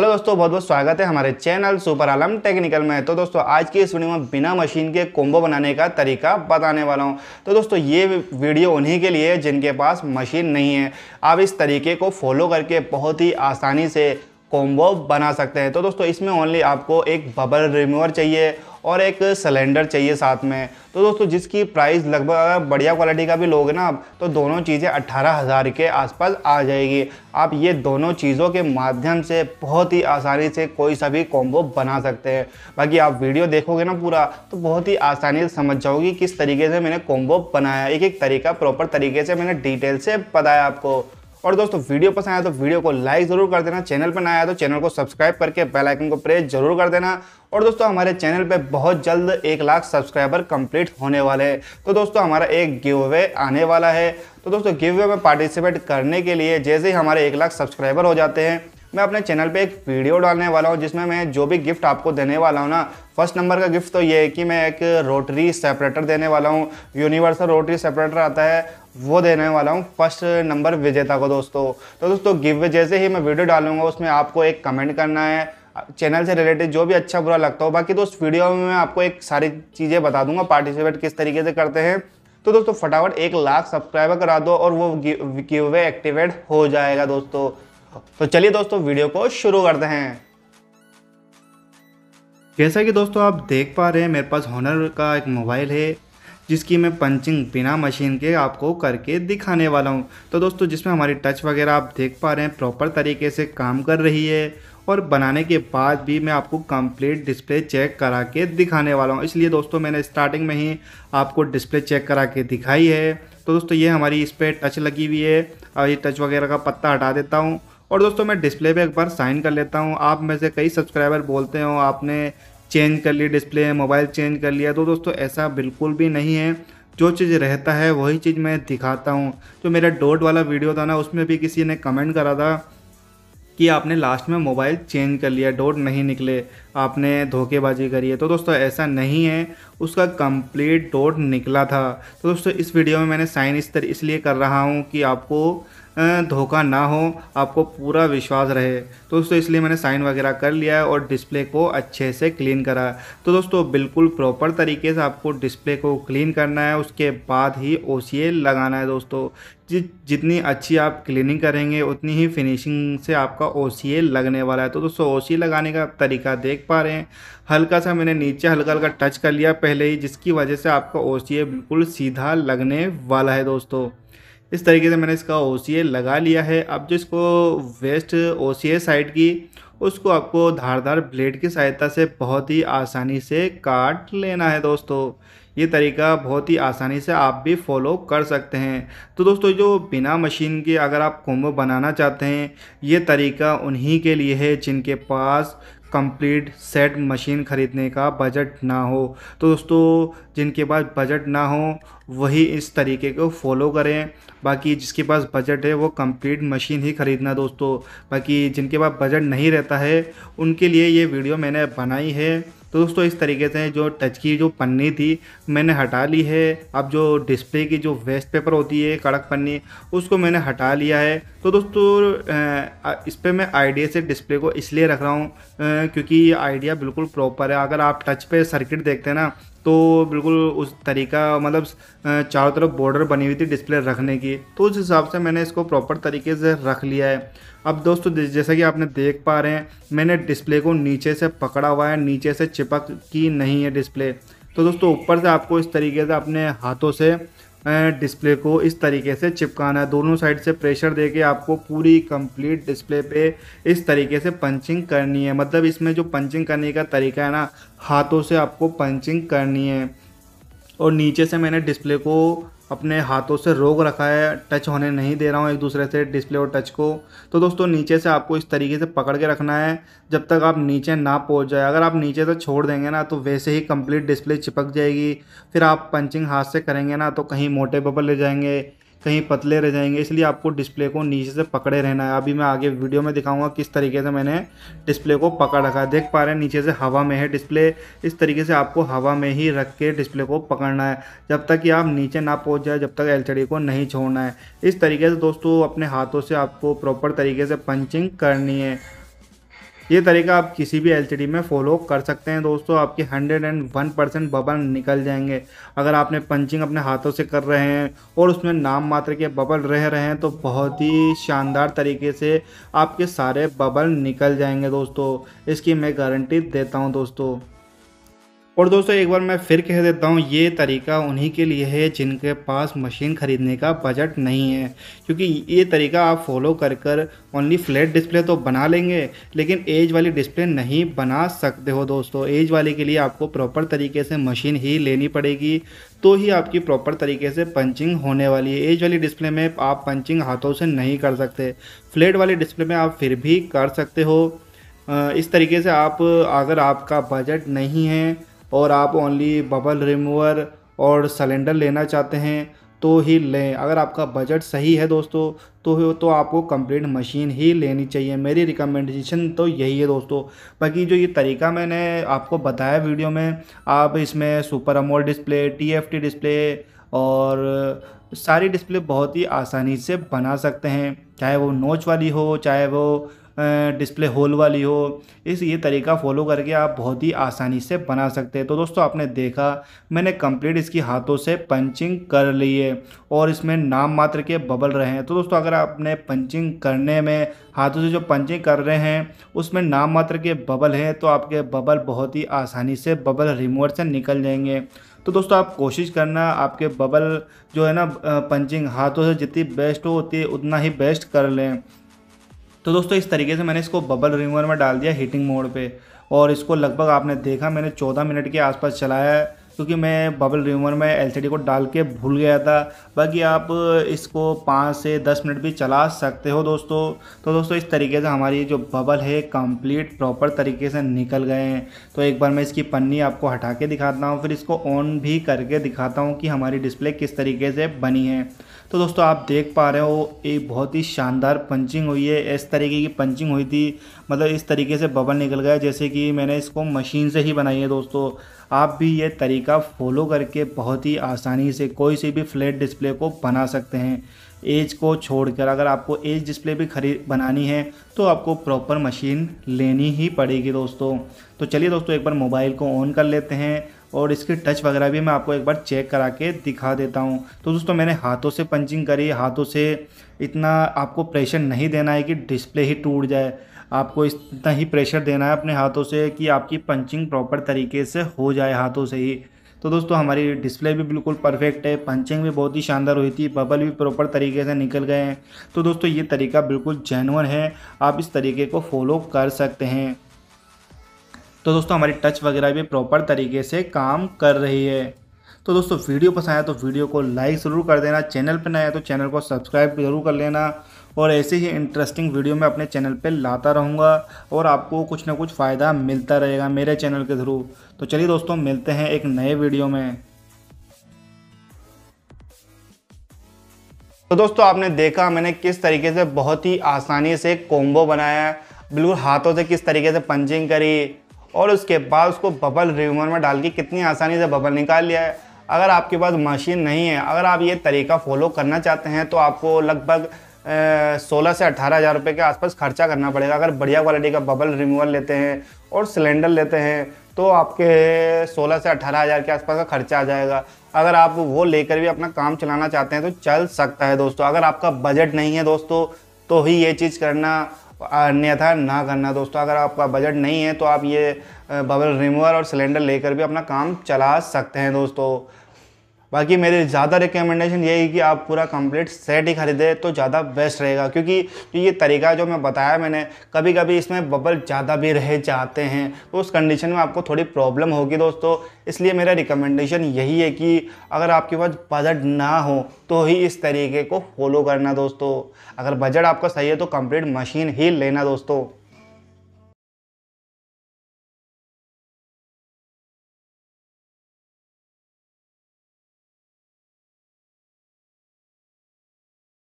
hello दोस्तों बहुत बहुत स्वागत है हमारे चैनल सुपर आलम टेक्निकल में तो दोस्तों आज की इस वीडियो में बिना मशीन के कोम्बो बनाने का तरीका बताने वाला हूं तो दोस्तों ये वीडियो उन्हीं के लिए जिनके पास मशीन नहीं है आप इस तरीके को फॉलो करके बहुत ही आसानी से कॉम्बो बना सकते हैं तो दोस्तों इसमें ओनली आपको एक बबल रिमूवर चाहिए और एक सिलेंडर चाहिए साथ में तो दोस्तों जिसकी प्राइस लगभग अगर बढ़िया क्वालिटी का भी लोगे ना आप तो दोनों चीज़ें अट्ठारह हज़ार के आसपास आ जाएगी आप ये दोनों चीज़ों के माध्यम से बहुत ही आसानी से कोई सा भी कॉम्बो बना सकते हैं बाकी आप वीडियो देखोगे ना पूरा तो बहुत ही आसानी से समझ जाओगे किस तरीके से मैंने कॉम्बो बनाया एक एक तरीका प्रॉपर तरीके से मैंने डिटेल से बताया आपको और दोस्तों वीडियो पसंद आया तो वीडियो को लाइक जरूर कर देना चैनल पर ना आया तो चैनल को सब्सक्राइब करके बेल आइकन को प्रेस जरूर कर देना और दोस्तों हमारे चैनल पे बहुत जल्द एक लाख सब्सक्राइबर कंप्लीट होने वाले हैं तो दोस्तों हमारा एक गिव अवे आने वाला है तो दोस्तों गिव अवे में पार्टिसिपेट करने के लिए जैसे ही हमारे एक लाख सब्सक्राइबर हो जाते हैं मैं अपने चैनल पे एक वीडियो डालने वाला हूँ जिसमें मैं जो भी गिफ्ट आपको देने वाला हूँ ना फर्स्ट नंबर का गिफ्ट तो ये है कि मैं एक रोटरी सेपरेटर देने वाला हूँ यूनिवर्सल रोटरी सेपरेटर आता है वो देने वाला हूँ फर्स्ट नंबर विजेता को दोस्तों तो दोस्तों गिफ्ट जैसे ही मैं वीडियो डालूंगा उसमें आपको एक कमेंट करना है चैनल से रिलेटेड जो भी अच्छा बुरा लगता हो बाकी दोस्त वीडियो में मैं आपको एक सारी चीज़ें बता दूंगा पार्टिसिपेट किस तरीके से करते हैं तो दोस्तों फटाफट एक लाख सब्सक्राइबर करा दो और वो गिव वे एक्टिवेट हो जाएगा दोस्तों आपको तो चलिए दोस्तों वीडियो को शुरू करते हैं जैसा कि दोस्तों आप देख पा रहे हैं मेरे पास हॉनर का एक मोबाइल है जिसकी मैं पंचिंग बिना मशीन के आपको करके दिखाने वाला हूँ तो दोस्तों जिसमें हमारी टच वगैरह आप देख पा रहे हैं प्रॉपर तरीके से काम कर रही है और बनाने के बाद भी मैं आपको कंप्लीट डिस्प्ले चेक करा के दिखाने वाला हूँ इसलिए दोस्तों मैंने स्टार्टिंग में ही आपको डिस्प्ले चेक करा के दिखाई है तो दोस्तों ये हमारी इस पर टच लगी हुई है और ये टच वगैरह का पत्ता हटा देता हूँ और दोस्तों मैं डिस्प्ले पे एक बार साइन कर लेता हूँ आप में से कई सब्सक्राइबर बोलते हो आपने चेंज कर लिया डिस्प्ले मोबाइल चेंज कर लिया तो दोस्तों ऐसा बिल्कुल भी नहीं है जो चीज़ रहता है वही चीज़ मैं दिखाता हूँ जो मेरा डोट वाला वीडियो था ना उसमें भी किसी ने कमेंट करा था कि आपने लास्ट में मोबाइल चेंज कर लिया डोट नहीं निकले आपने धोखेबाजी करी है तो दोस्तों ऐसा नहीं है उसका कंप्लीट डोट निकला था तो दोस्तों इस वीडियो में मैंने साइन इस तरह इसलिए कर रहा हूँ कि आपको अं, धोखा ना हो आपको पूरा विश्वास रहे तो दोस्तों इसलिए मैंने साइन वगैरह कर लिया है और डिस्प्ले को अच्छे से क्लीन करा तो दोस्तों बिल्कुल प्रॉपर तरीके से आपको डिस्प्ले को क्लीन करना है उसके बाद ही ओ लगाना है दोस्तों जि, जितनी अच्छी आप क्लीनिंग करेंगे उतनी ही फिनिशिंग से आपका ओ लगने वाला है तो दोस्तों ओ लगाने का तरीका देख पा रहे हैं हल्का सा मैंने नीचे हल्का हल्का टच कर लिया पहले ही जिसकी वजह से आपका ओ बिल्कुल सीधा लगने वाला है दोस्तों इस तरीके से मैंने इसका ओ लगा लिया है अब जो इसको वेस्ट ओ साइड की उसको आपको धारदार ब्लेड की सहायता से बहुत ही आसानी से काट लेना है दोस्तों ये तरीका बहुत ही आसानी से आप भी फॉलो कर सकते हैं तो दोस्तों जो बिना मशीन के अगर आप कोम्बो बनाना चाहते हैं ये तरीका उन्हीं के लिए है जिनके पास कंप्लीट सेट मशीन ख़रीदने का बजट ना हो तो दोस्तों जिनके पास बजट ना हो वही इस तरीके को फॉलो करें बाकी जिसके पास बजट है वो कंप्लीट मशीन ही ख़रीदना दोस्तों बाकी जिनके पास बजट नहीं रहता है उनके लिए ये वीडियो मैंने बनाई है तो दोस्तों इस तरीके से जो टच की जो पन्नी थी मैंने हटा ली है अब जो डिस्प्ले की जो वेस्ट पेपर होती है कड़क पन्नी उसको मैंने हटा लिया है तो दोस्तों इस पर मैं आइडिया से डिस्प्ले को इसलिए रख रहा हूँ क्योंकि ये आइडिया बिल्कुल प्रॉपर है अगर आप टच पे सर्किट देखते हैं ना तो बिल्कुल उस तरीका मतलब चारों तरफ बॉर्डर बनी हुई थी डिस्प्ले रखने की तो उस हिसाब से मैंने इसको प्रॉपर तरीके से रख लिया है अब दोस्तों जैसा कि आपने देख पा रहे हैं मैंने डिस्प्ले को नीचे से पकड़ा हुआ है नीचे से चिपक की नहीं है डिस्प्ले तो दोस्तों ऊपर से आपको इस तरीके से अपने हाथों से डिस्प्ले को इस तरीके से चिपकाना है दोनों साइड से प्रेशर दे के आपको पूरी कंप्लीट डिस्प्ले पे इस तरीके से पंचिंग करनी है मतलब इसमें जो पंचिंग करने का तरीका है ना हाथों से आपको पंचिंग करनी है और नीचे से मैंने डिस्प्ले को अपने हाथों से रोक रखा है टच होने नहीं दे रहा हूँ एक दूसरे से डिस्प्ले और टच को तो दोस्तों नीचे से आपको इस तरीके से पकड़ के रखना है जब तक आप नीचे ना पहुँच जाए अगर आप नीचे से छोड़ देंगे ना तो वैसे ही कंप्लीट डिस्प्ले चिपक जाएगी फिर आप पंचिंग हाथ से करेंगे ना तो कहीं मोटे बबल ले जाएंगे कहीं पतले रह जाएंगे इसलिए आपको डिस्प्ले को नीचे से पकड़े रहना है अभी मैं आगे वीडियो में दिखाऊंगा किस तरीके से मैंने डिस्प्ले को पकड़ रखा है देख पा रहे हैं नीचे से हवा में है डिस्प्ले इस तरीके से आपको हवा में ही रख के डिस्प्ले को पकड़ना है जब तक कि आप नीचे ना पहुँच जाए जब तक एल को नहीं छोड़ना है इस तरीके से दोस्तों अपने हाथों से आपको प्रॉपर तरीके से पंचिंग करनी है ये तरीका आप किसी भी एल में फॉलो कर सकते हैं दोस्तों आपके hundred and one percent bubble निकल जाएंगे अगर आपने पंचिंग अपने हाथों से कर रहे हैं और उसमें नाम मात्र के बबल रह रहे हैं तो बहुत ही शानदार तरीके से आपके सारे बबल निकल जाएंगे दोस्तों इसकी मैं गारंटी देता हूँ दोस्तों और दोस्तों एक बार मैं फिर कह देता हूँ ये तरीका उन्हीं के लिए है जिनके पास मशीन ख़रीदने का बजट नहीं है क्योंकि ये तरीका आप फॉलो कर कर ओनली फ्लैट डिस्प्ले तो बना लेंगे लेकिन एज वाली डिस्प्ले नहीं बना सकते हो दोस्तों एज वाले के लिए आपको प्रॉपर तरीके से मशीन ही लेनी पड़ेगी तो ही आपकी प्रॉपर तरीके से पंचिंग होने वाली है एज वाली डिस्प्ले में आप पंचिंग हाथों से नहीं कर सकते फ्लैट वाले डिस्प्ले में आप फिर भी कर सकते हो इस तरीके से आप अगर आपका बजट नहीं है और आप ओनली बबल रिमूवर और सिलेंडर लेना चाहते हैं तो ही लें अगर आपका बजट सही है दोस्तों तो तो आपको कंप्लीट मशीन ही लेनी चाहिए मेरी रिकमेंडेशन तो यही है दोस्तों बाकी जो ये तरीका मैंने आपको बताया वीडियो में आप इसमें super AMOLED display T display और सारी डिस्प्ले बहुत ही आसानी से बना सकते हैं चाहे वो नोच वाली हो चाहे वो डिस्प्ले होल वाली हो इस ये तरीका फॉलो करके आप बहुत ही आसानी से बना सकते हैं तो दोस्तों आपने देखा मैंने कंप्लीट इसकी हाथों से पंचिंग कर ली है और इसमें नाम मात्र के बबल रहे हैं तो दोस्तों अगर आपने पंचिंग करने में हाथों से जो पंचिंग कर रहे हैं उसमें नाम मात्र के बबल हैं तो आपके बबल बहुत ही आसानी से बबल रिमोट से निकल जाएंगे तो दोस्तों आप कोशिश करना आपके बबल जो है ना पंचिंग हाथों से जितनी बेस्ट होती है उतना ही बेस्ट कर लें तो दोस्तों इस तरीके से मैंने इसको बबल रिमूवर में डाल दिया हीटिंग मोड पे और इसको लगभग आपने देखा मैंने 14 मिनट के आसपास चलाया है क्योंकि मैं बबल रिमूवर में एलसीडी को डाल के भूल गया था बाकी आप इसको पाँच से दस मिनट भी चला सकते हो दोस्तों तो दोस्तों इस तरीके से हमारी जो बबल है कंप्लीट प्रॉपर तरीके से निकल गए हैं तो एक बार मैं इसकी पन्नी आपको हटा के दिखाता हूँ फिर इसको ऑन भी करके दिखाता हूँ कि हमारी डिस्प्ले किस तरीके से बनी है तो दोस्तों आप देख पा रहे हो एक बहुत ही शानदार पंचिंग हुई है इस तरीके की पंचिंग हुई थी मतलब इस तरीके से बबल निकल गया जैसे कि मैंने इसको मशीन से ही बनाई है दोस्तों आप भी ये तरीका फॉलो करके बहुत ही आसानी से कोई से भी फ्लैट डिस्प्ले को बना सकते हैं एज को छोड़कर अगर आपको एज डिस्प्ले भी खरीद बनानी है तो आपको प्रॉपर मशीन लेनी ही पड़ेगी दोस्तों तो चलिए दोस्तों एक बार मोबाइल को ऑन कर लेते हैं और इसकी टच वगैरह भी मैं आपको एक बार चेक करा के दिखा देता हूँ तो दोस्तों मैंने हाथों से पंचिंग करी हाथों से इतना आपको प्रेशर नहीं देना है कि डिस्प्ले ही टूट जाए आपको इतना ही प्रेशर देना है अपने हाथों से कि आपकी पंचिंग प्रॉपर तरीके से हो जाए हाथों से ही तो दोस्तों हमारी डिस्प्ले भी बिल्कुल परफेक्ट है पंचिंग भी बहुत ही शानदार हुई थी बबल भी प्रॉपर तरीके से निकल गए हैं तो दोस्तों ये तरीका बिल्कुल जेनवन है आप इस तरीके को फॉलो कर सकते हैं तो दोस्तों हमारी टच वगैरह भी प्रॉपर तरीके से काम कर रही है तो दोस्तों वीडियो पसंद आया तो वीडियो को लाइक ज़रूर कर देना चैनल पर नया तो चैनल को सब्सक्राइब ज़रूर कर लेना और ऐसे ही इंटरेस्टिंग वीडियो मैं अपने चैनल पर लाता रहूँगा और आपको कुछ ना कुछ फ़ायदा मिलता रहेगा मेरे चैनल के थ्रू तो चलिए दोस्तों मिलते हैं एक नए वीडियो में तो दोस्तों आपने देखा मैंने किस तरीके से बहुत ही आसानी से कोम्बो बनाया बिल्कुल हाथों से किस तरीके से पंचिंग करी और उसके बाद उसको बबल रिमूवर में डाल के कितनी आसानी से बबल निकाल लिया है अगर आपके पास मशीन नहीं है अगर आप ये तरीका फॉलो करना चाहते हैं तो आपको लगभग सोलह से अठारह हज़ार रुपये के आसपास खर्चा करना पड़ेगा अगर बढ़िया क्वालिटी का बबल रिमूवर लेते हैं और सिलेंडर लेते हैं तो आपके सोलह से अठारह हज़ार के आसपास का खर्चा आ जाएगा अगर आप वो लेकर भी अपना काम चलाना चाहते हैं तो चल सकता है दोस्तों अगर आपका बजट नहीं है दोस्तों तो ही ये चीज़ करना अन्यथा ना करना दोस्तों अगर आपका बजट नहीं है तो आप ये बबल रिमूवर और सिलेंडर लेकर भी अपना काम चला सकते हैं दोस्तों बाकी मेरे ज़्यादा रिकमेंडेशन ये है कि आप पूरा कंप्लीट सेट ही खरीदें तो ज़्यादा बेस्ट रहेगा क्योंकि तो ये तरीका जो मैं बताया मैंने कभी कभी इसमें बबल ज़्यादा भी रह जाते हैं तो उस कंडीशन में आपको थोड़ी प्रॉब्लम होगी दोस्तों इसलिए मेरा रिकमेंडेशन यही है कि अगर आपके पास बजट ना हो तो ही इस तरीके को फॉलो करना दोस्तों अगर बजट आपका सही है तो कम्प्लीट मशीन ही लेना दोस्तों